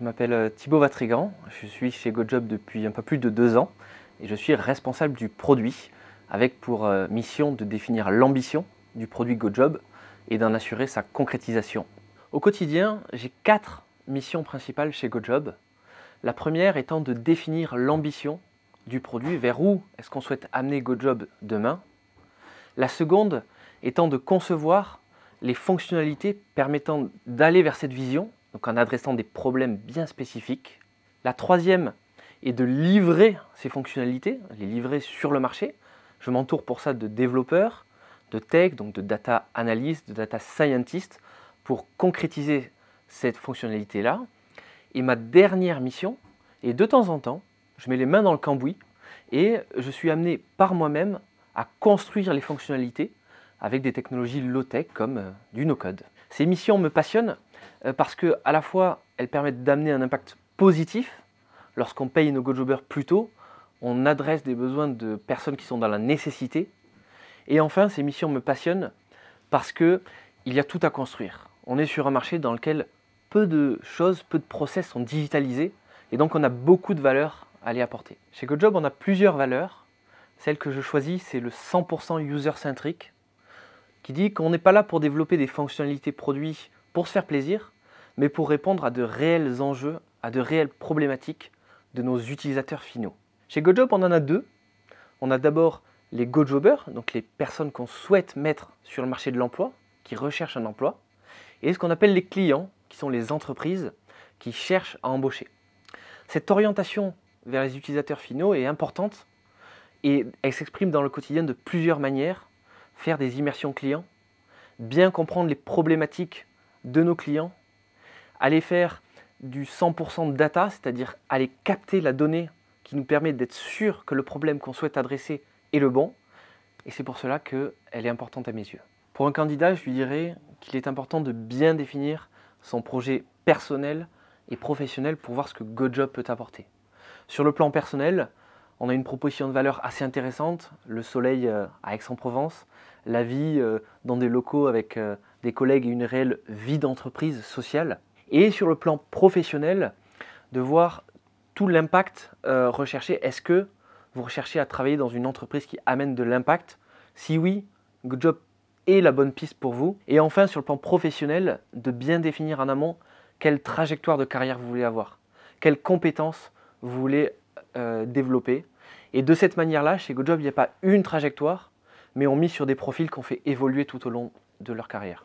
Je m'appelle euh, Thibaut Vatrigan, je suis chez GoJob depuis un peu plus de deux ans et je suis responsable du produit avec pour euh, mission de définir l'ambition du produit GoJob et d'en assurer sa concrétisation. Au quotidien, j'ai quatre missions principales chez GoJob. La première étant de définir l'ambition du produit, vers où est-ce qu'on souhaite amener GoJob demain. La seconde étant de concevoir les fonctionnalités permettant d'aller vers cette vision donc en adressant des problèmes bien spécifiques. La troisième est de livrer ces fonctionnalités, les livrer sur le marché. Je m'entoure pour ça de développeurs, de tech, donc de data analysts, de data scientists, pour concrétiser cette fonctionnalité-là. Et ma dernière mission est de temps en temps, je mets les mains dans le cambouis et je suis amené par moi-même à construire les fonctionnalités avec des technologies low-tech comme euh, du no-code. Ces missions me passionnent euh, parce que à la fois elles permettent d'amener un impact positif. Lorsqu'on paye nos GoJobers plus tôt, on adresse des besoins de personnes qui sont dans la nécessité. Et enfin, ces missions me passionnent parce qu'il y a tout à construire. On est sur un marché dans lequel peu de choses, peu de process sont digitalisés et donc on a beaucoup de valeurs à les apporter. Chez GoJob, on a plusieurs valeurs. Celle que je choisis, c'est le 100% user-centric, qui dit qu'on n'est pas là pour développer des fonctionnalités produits pour se faire plaisir, mais pour répondre à de réels enjeux, à de réelles problématiques de nos utilisateurs finaux. Chez GoJob, on en a deux. On a d'abord les GoJobbers, donc les personnes qu'on souhaite mettre sur le marché de l'emploi, qui recherchent un emploi, et ce qu'on appelle les clients, qui sont les entreprises qui cherchent à embaucher. Cette orientation vers les utilisateurs finaux est importante et elle s'exprime dans le quotidien de plusieurs manières faire des immersions clients, bien comprendre les problématiques de nos clients, aller faire du 100% de data, c'est-à-dire aller capter la donnée qui nous permet d'être sûr que le problème qu'on souhaite adresser est le bon. Et c'est pour cela qu'elle est importante à mes yeux. Pour un candidat, je lui dirais qu'il est important de bien définir son projet personnel et professionnel pour voir ce que GoJob peut apporter. Sur le plan personnel, on a une proposition de valeur assez intéressante, le soleil euh, à Aix-en-Provence, la vie euh, dans des locaux avec euh, des collègues et une réelle vie d'entreprise sociale. Et sur le plan professionnel, de voir tout l'impact recherché. Est-ce que vous recherchez à travailler dans une entreprise qui amène de l'impact Si oui, Good Job est la bonne piste pour vous. Et enfin, sur le plan professionnel, de bien définir en amont quelle trajectoire de carrière vous voulez avoir, quelles compétences vous voulez euh, développé. Et de cette manière-là, chez GoJob, il n'y a pas une trajectoire, mais on mise sur des profils qu'on fait évoluer tout au long de leur carrière.